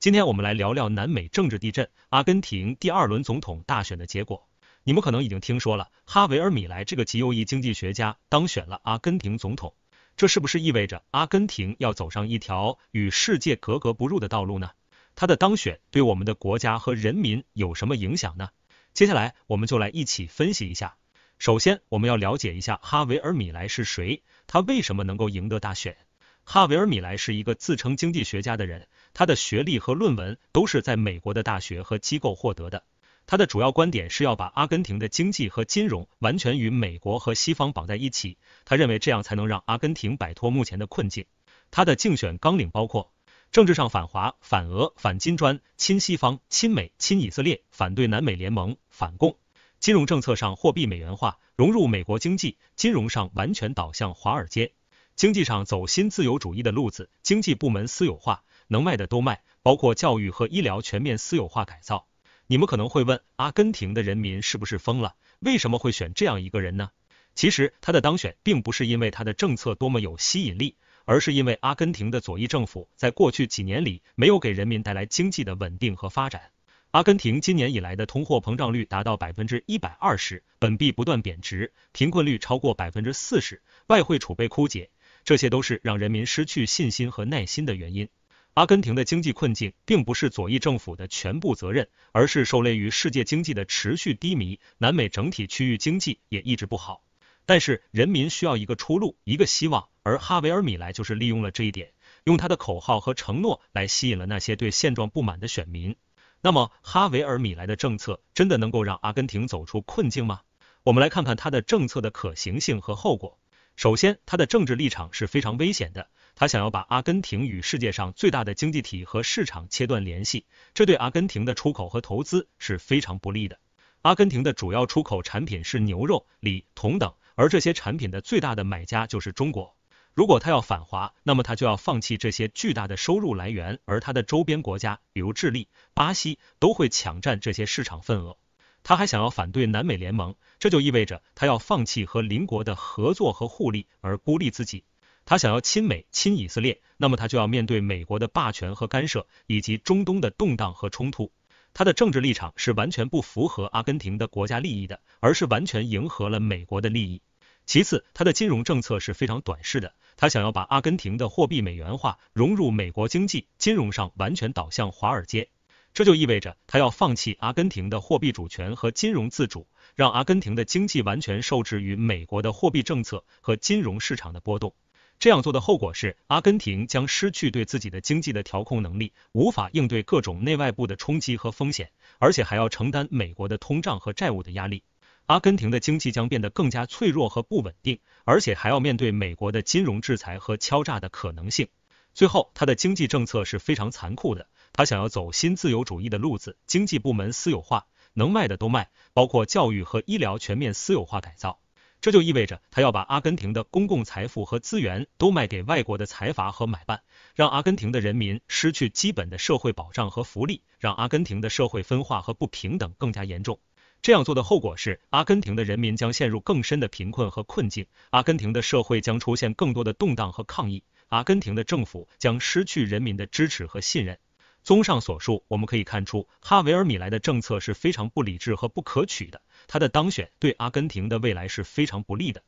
今天我们来聊聊南美政治地震——阿根廷第二轮总统大选的结果。你们可能已经听说了，哈维尔·米莱这个极右翼经济学家当选了阿根廷总统。这是不是意味着阿根廷要走上一条与世界格格不入的道路呢？他的当选对我们的国家和人民有什么影响呢？接下来，我们就来一起分析一下。首先，我们要了解一下哈维尔·米莱是谁，他为什么能够赢得大选。哈维尔·米莱是一个自称经济学家的人。他的学历和论文都是在美国的大学和机构获得的。他的主要观点是要把阿根廷的经济和金融完全与美国和西方绑在一起。他认为这样才能让阿根廷摆脱目前的困境。他的竞选纲领包括政治上反华、反俄、反金砖、亲西方、亲美、亲以色列，反对南美联盟，反共；金融政策上货币美元化，融入美国经济；金融上完全倒向华尔街；经济上走新自由主义的路子，经济部门私有化。能卖的都卖，包括教育和医疗全面私有化改造。你们可能会问，阿根廷的人民是不是疯了？为什么会选这样一个人呢？其实，他的当选并不是因为他的政策多么有吸引力，而是因为阿根廷的左翼政府在过去几年里没有给人民带来经济的稳定和发展。阿根廷今年以来的通货膨胀率达到百分之一百二十，本币不断贬值，贫困率超过百分之四十，外汇储备枯竭，这些都是让人民失去信心和耐心的原因。阿根廷的经济困境并不是左翼政府的全部责任，而是受累于世界经济的持续低迷。南美整体区域经济也一直不好，但是人民需要一个出路，一个希望。而哈维尔·米莱就是利用了这一点，用他的口号和承诺来吸引了那些对现状不满的选民。那么，哈维尔·米莱的政策真的能够让阿根廷走出困境吗？我们来看看他的政策的可行性和后果。首先，他的政治立场是非常危险的。他想要把阿根廷与世界上最大的经济体和市场切断联系，这对阿根廷的出口和投资是非常不利的。阿根廷的主要出口产品是牛肉、锂、铜等，而这些产品的最大的买家就是中国。如果他要反华，那么他就要放弃这些巨大的收入来源，而他的周边国家，比如智利、巴西，都会抢占这些市场份额。他还想要反对南美联盟，这就意味着他要放弃和邻国的合作和互利，而孤立自己。他想要亲美亲以色列，那么他就要面对美国的霸权和干涉，以及中东的动荡和冲突。他的政治立场是完全不符合阿根廷的国家利益的，而是完全迎合了美国的利益。其次，他的金融政策是非常短视的。他想要把阿根廷的货币美元化，融入美国经济，金融上完全倒向华尔街。这就意味着他要放弃阿根廷的货币主权和金融自主，让阿根廷的经济完全受制于美国的货币政策和金融市场的波动。这样做的后果是，阿根廷将失去对自己的经济的调控能力，无法应对各种内外部的冲击和风险，而且还要承担美国的通胀和债务的压力。阿根廷的经济将变得更加脆弱和不稳定，而且还要面对美国的金融制裁和敲诈的可能性。最后，他的经济政策是非常残酷的，他想要走新自由主义的路子，经济部门私有化，能卖的都卖，包括教育和医疗全面私有化改造。这就意味着他要把阿根廷的公共财富和资源都卖给外国的财阀和买办，让阿根廷的人民失去基本的社会保障和福利，让阿根廷的社会分化和不平等更加严重。这样做的后果是，阿根廷的人民将陷入更深的贫困和困境，阿根廷的社会将出现更多的动荡和抗议，阿根廷的政府将失去人民的支持和信任。综上所述，我们可以看出哈维尔米莱的政策是非常不理智和不可取的。他的当选对阿根廷的未来是非常不利的。